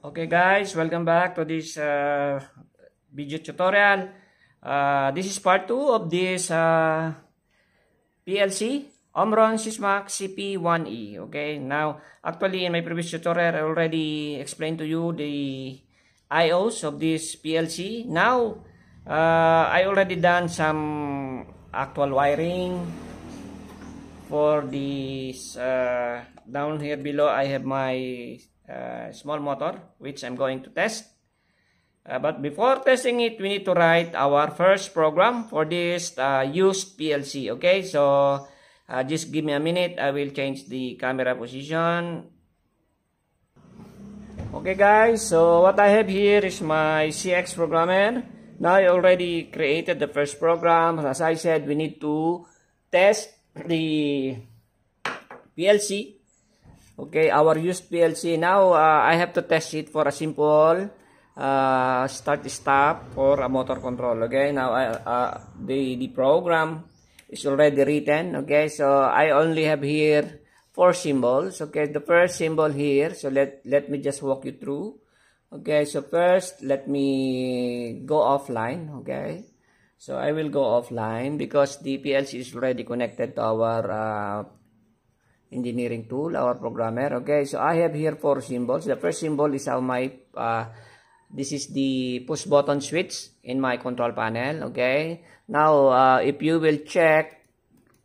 Okay guys, welcome back to this uh, video tutorial. Uh, this is part 2 of this uh, PLC Omron Sysmac CP1E. E. Okay, now actually in my previous tutorial I already explained to you the IOs of this PLC. Now, uh, I already done some actual wiring for this uh, down here below I have my uh, small motor, which I'm going to test. Uh, but before testing it, we need to write our first program for this uh, used PLC. Okay, so uh, just give me a minute. I will change the camera position. Okay guys, so what I have here is my CX programmer. Now I already created the first program. As I said, we need to test the PLC Okay, our used PLC. Now, uh, I have to test it for a simple uh, start-stop for a motor control. Okay, now uh, uh, the, the program is already written. Okay, so I only have here four symbols. Okay, the first symbol here. So let, let me just walk you through. Okay, so first, let me go offline. Okay, so I will go offline because the PLC is already connected to our uh, engineering tool, our programmer. Okay, so I have here four symbols. The first symbol is how my, uh, this is the push button switch in my control panel. Okay, now uh, if you will check,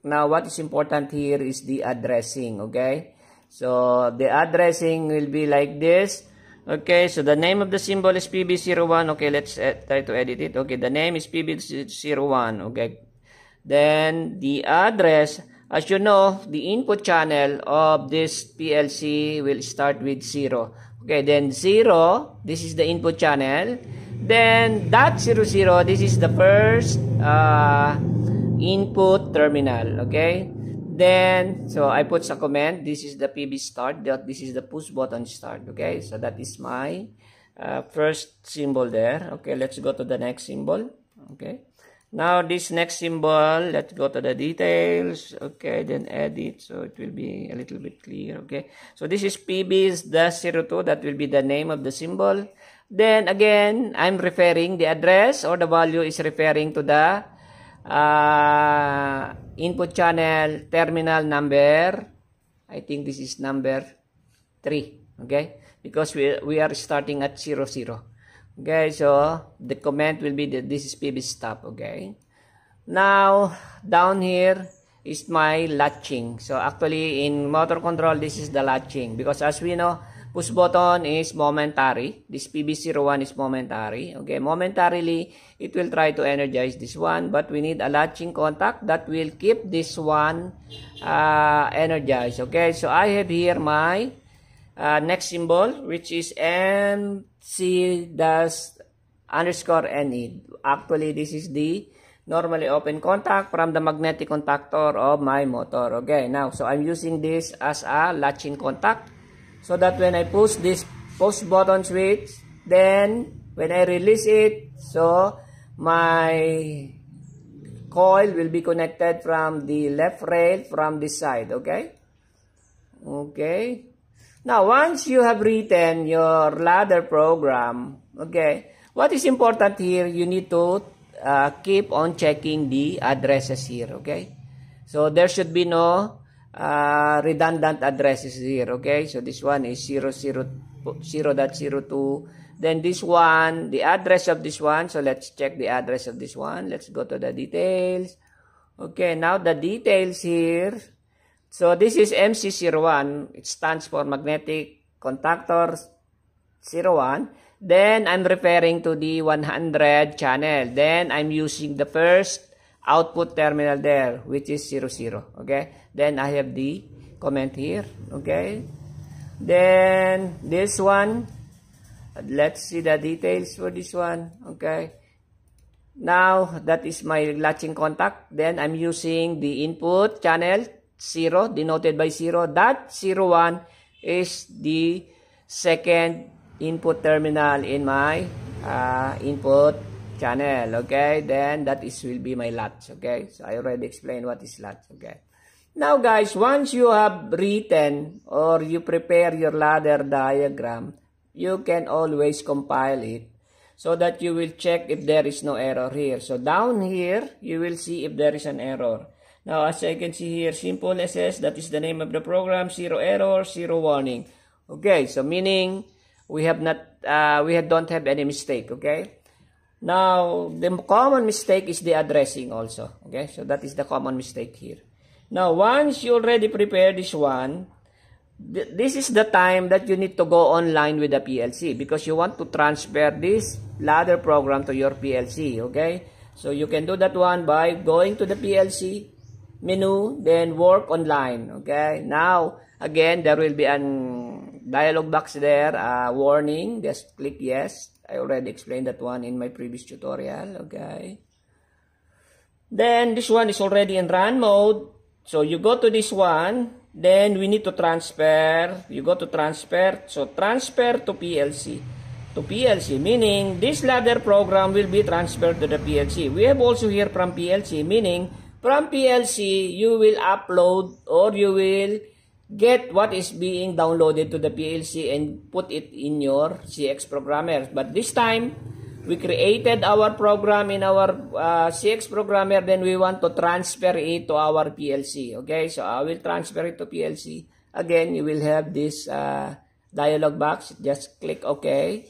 now what is important here is the addressing. Okay, so the addressing will be like this. Okay, so the name of the symbol is PB01. Okay, let's e, try to edit it. Okay, the name is PB01. Okay, then the address As you know, the input channel of this PLC will start with 0. Okay, then 0, this is the input channel. Then dot 00, this is the first uh, input terminal. Okay, then so I put a comment. This is the PB start. This is the push button start. Okay, so that is my uh, first symbol there. Okay, let's go to the next symbol. Okay. Now, this next symbol, let's go to the details. Okay, then edit. So, it will be a little bit clear. Okay. So, this is PB's the 02. That will be the name of the symbol. Then, again, I'm referring the address or the value is referring to the uh, input channel terminal number. I think this is number 3. Okay. Because we, we are starting at 00. Okay, so the comment will be that this is PB stop, okay? Now, down here is my latching. So actually, in motor control, this is the latching. Because as we know, push button is momentary. This PB01 is momentary. Okay, momentarily, it will try to energize this one. But we need a latching contact that will keep this one uh, energized. Okay, so I have here my uh, next symbol, which is M C dash underscore NE. Actually, this is the normally open contact from the magnetic contactor of my motor. Okay, now, so I'm using this as a latching contact so that when I push this push button switch, then when I release it, so my coil will be connected from the left rail from this side. Okay, okay. Now, once you have written your ladder program, okay, what is important here, you need to uh, keep on checking the addresses here, okay? So, there should be no uh, redundant addresses here, okay? So, this one is 0, 0, 0.02. Then, this one, the address of this one. So, let's check the address of this one. Let's go to the details. Okay, now the details here. So this is MC01. It stands for magnetic contactor 01. Then I'm referring to the 100 channel. Then I'm using the first output terminal there which is 00. Okay. Then I have the comment here. Okay. Then this one. Let's see the details for this one. Okay. Now that is my latching contact. Then I'm using the input channel 0 denoted by 0. That 01 is the second input terminal in my uh, input channel. Okay, then that is will be my latch. Okay, so I already explained what is latch. Okay. Now guys, once you have written or you prepare your ladder diagram, you can always compile it so that you will check if there is no error here. So down here, you will see if there is an error. Now, as I can see here, simple SS, that is the name of the program, zero error, zero warning. Okay, so meaning we have not, uh, we we don't have any mistake, okay? Now, the common mistake is the addressing also, okay? So that is the common mistake here. Now, once you already prepare this one, this is the time that you need to go online with the PLC because you want to transfer this ladder program to your PLC, okay? So you can do that one by going to the PLC, menu, then work online. Okay? Now, again, there will be an dialog box there, uh, warning. Just click yes. I already explained that one in my previous tutorial. Okay? Then, this one is already in run mode. So, you go to this one. Then, we need to transfer. You go to transfer. So, transfer to PLC. To PLC, meaning this ladder program will be transferred to the PLC. We have also here from PLC, meaning From PLC, you will upload or you will get what is being downloaded to the PLC and put it in your CX programmer. But this time, we created our program in our uh, CX programmer, then we want to transfer it to our PLC. Okay, so I will transfer it to PLC. Again, you will have this uh, dialog box. Just click OK.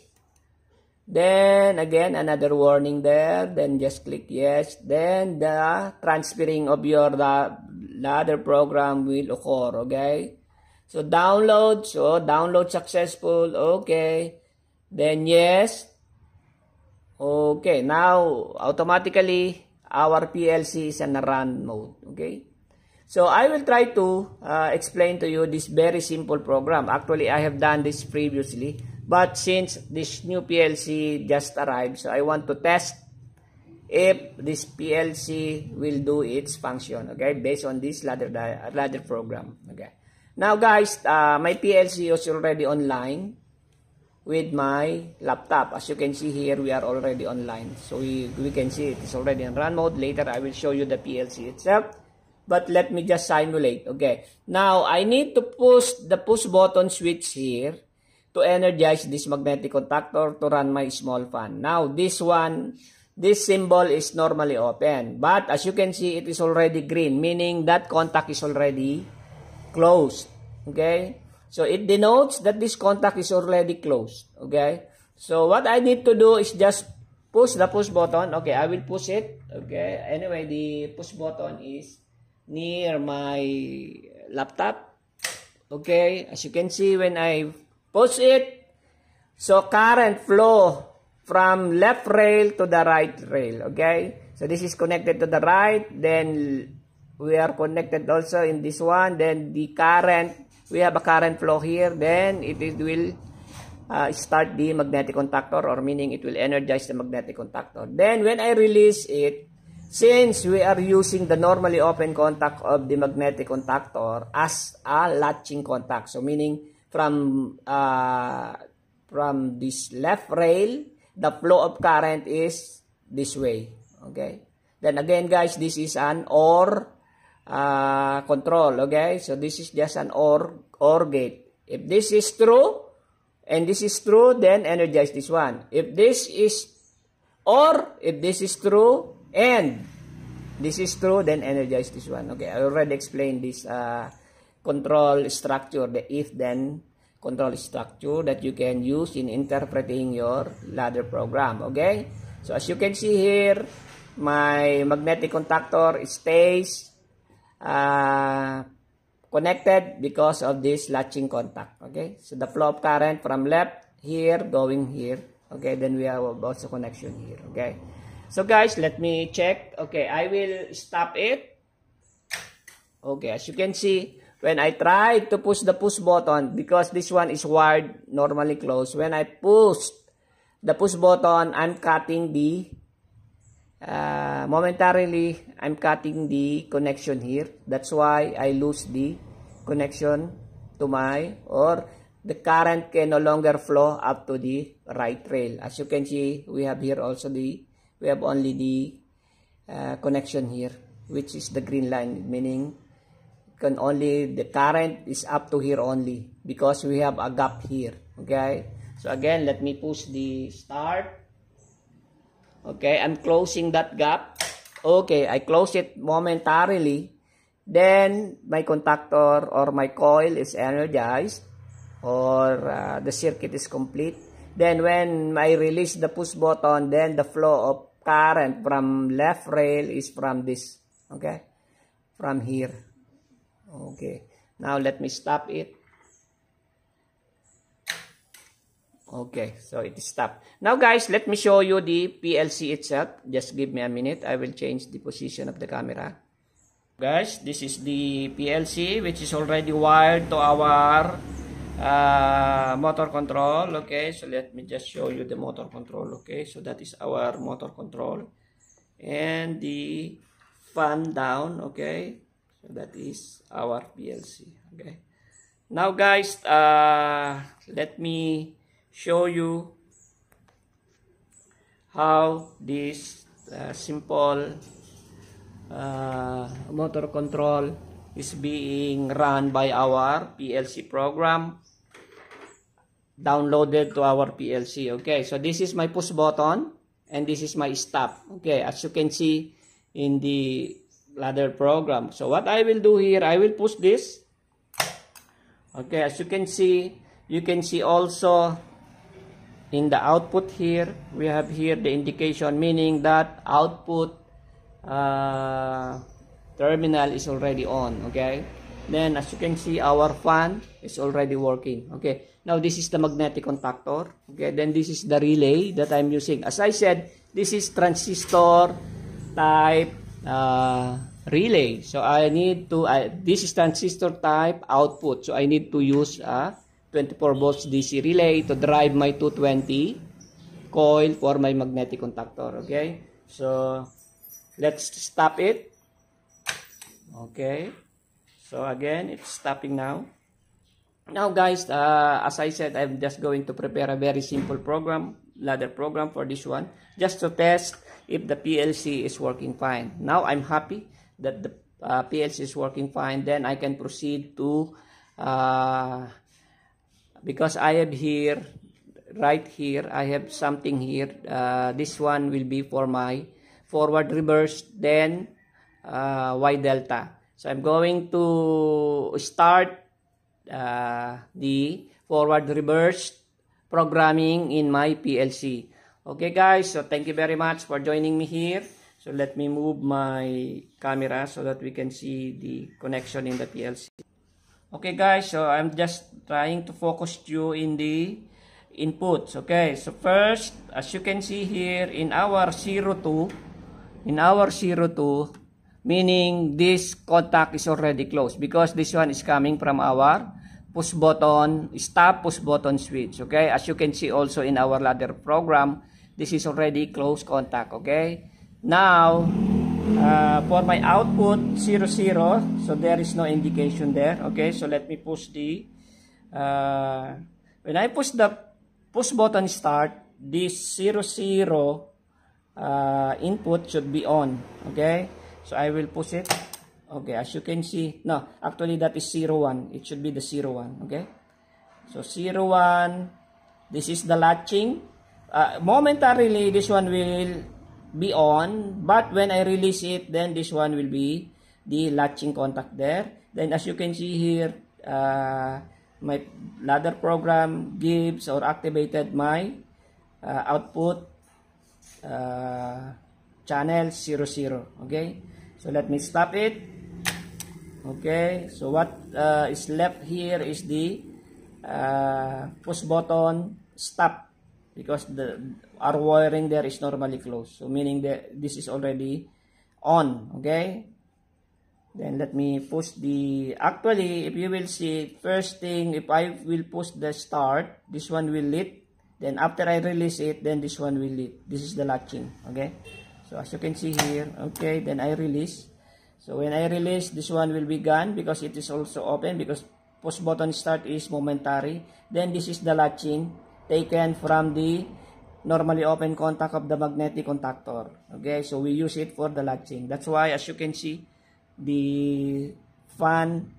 Then again, another warning there. Then just click yes. Then the transferring of your ladder program will occur. Okay. So download. So download successful. Okay. Then yes. Okay. Now automatically our PLC is in a run mode. Okay. So I will try to uh, explain to you this very simple program. Actually, I have done this previously. But since this new PLC just arrived, so I want to test if this PLC will do its function, okay, based on this ladder, ladder program, okay. Now guys, uh, my PLC is already online with my laptop. As you can see here, we are already online. So we, we can see it is already in run mode. Later, I will show you the PLC itself. But let me just simulate, okay. Now, I need to push the push button switch here to energize this magnetic contactor to run my small fan. Now, this one, this symbol is normally open. But as you can see, it is already green, meaning that contact is already closed. Okay? So, it denotes that this contact is already closed. Okay? So, what I need to do is just push the push button. Okay, I will push it. Okay, anyway, the push button is near my laptop. Okay, as you can see, when I Push it. So current flow from left rail to the right rail. Okay? So this is connected to the right. Then we are connected also in this one. Then the current, we have a current flow here. Then it, it will uh, start the magnetic contactor or meaning it will energize the magnetic contactor. Then when I release it, since we are using the normally open contact of the magnetic contactor as a latching contact. So meaning from uh, from this left rail, the flow of current is this way. Okay? Then again, guys, this is an OR uh, control. Okay? So this is just an OR, OR gate. If this is true, and this is true, then energize this one. If this is OR, if this is true, and this is true, then energize this one. Okay, I already explained this uh, control structure, the if-then control structure that you can use in interpreting your ladder program. Okay? So as you can see here, my magnetic contactor stays uh, connected because of this latching contact. Okay? So the flow of current from left here going here. Okay? Then we have also connection here. Okay? So guys, let me check. Okay, I will stop it. Okay, as you can see, When I try to push the push button, because this one is wired, normally closed, when I push the push button, I'm cutting the, uh, momentarily, I'm cutting the connection here. That's why I lose the connection to my, or the current can no longer flow up to the right rail. As you can see, we have here also the, we have only the uh, connection here, which is the green line, meaning can only, the current is up to here only because we have a gap here. Okay? So again, let me push the start. Okay, I'm closing that gap. Okay, I close it momentarily. Then, my contactor or my coil is energized or uh, the circuit is complete. Then, when I release the push button, then the flow of current from left rail is from this. Okay? From here. Okay. Now let me stop it. Okay, so it is stopped. Now guys, let me show you the PLC itself. Just give me a minute. I will change the position of the camera. Guys, this is the PLC which is already wired to our uh, motor control. Okay, so let me just show you the motor control. Okay, so that is our motor control. And the fan down. Okay, that is our PLC okay now guys uh, let me show you how this uh, simple uh, motor control is being run by our PLC program downloaded to our PLC okay so this is my push button and this is my stop okay as you can see in the ladder program. So what I will do here, I will push this. Okay, as you can see, you can see also in the output here, we have here the indication meaning that output uh, terminal is already on, okay? Then as you can see, our fan is already working, okay? Now this is the magnetic contactor, okay? Then this is the relay that I'm using. As I said, this is transistor type uh, relay. So I need to, uh, this is transistor type output. So I need to use a 24 volts DC relay to drive my 220 coil for my magnetic contactor. Okay? So let's stop it. Okay? So again, it's stopping now. Now guys, uh, as I said, I'm just going to prepare a very simple program, ladder program for this one, just to test if the PLC is working fine. Now I'm happy that the uh, PLC is working fine. Then I can proceed to, uh, because I have here, right here, I have something here. Uh, this one will be for my forward reverse, then uh, Y delta. So I'm going to start uh, the forward reverse programming in my PLC. Okay guys, so thank you very much for joining me here. So let me move my camera so that we can see the connection in the PLC. Okay guys, so I'm just trying to focus you in the inputs. Okay, so first, as you can see here in our 02, in our 02, meaning this contact is already closed because this one is coming from our push button, stop push button switch. Okay, as you can see also in our ladder program, This is already close contact, okay? Now, uh, for my output, 00 So there is no indication there, okay? So let me push the, uh, when I push the push button start, this 00 uh, input should be on, okay? So I will push it. Okay, as you can see, no, actually that is 01 It should be the 01 okay? So 01 this is the latching, Uh, momentarily this one will be on but when I release it then this one will be the latching contact there then as you can see here uh, my ladder program gives or activated my uh, output uh, channel 00 okay so let me stop it okay so what uh, is left here is the uh, push button stop because the our wiring there is normally closed so meaning that this is already on okay then let me push the actually if you will see first thing if I will push the start this one will lit then after I release it then this one will lit this is the latching okay so as you can see here okay then I release so when I release this one will be gone because it is also open because push button start is momentary then this is the latching taken from the normally open contact of the magnetic contactor. Okay, so we use it for the latching. That's why, as you can see, the fan,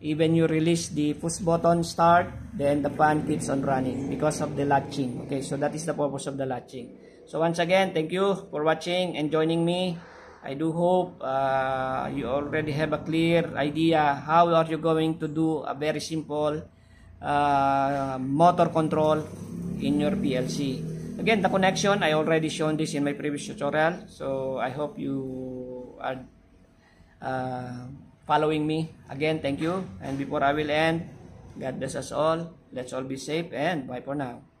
even you release the push button start, then the fan keeps on running because of the latching. Okay, so that is the purpose of the latching. So once again, thank you for watching and joining me. I do hope uh, you already have a clear idea how are you going to do a very simple uh, motor control in your PLC. Again, the connection, I already shown this in my previous tutorial. So, I hope you are uh, following me. Again, thank you. And before I will end, God bless us all. Let's all be safe and bye for now.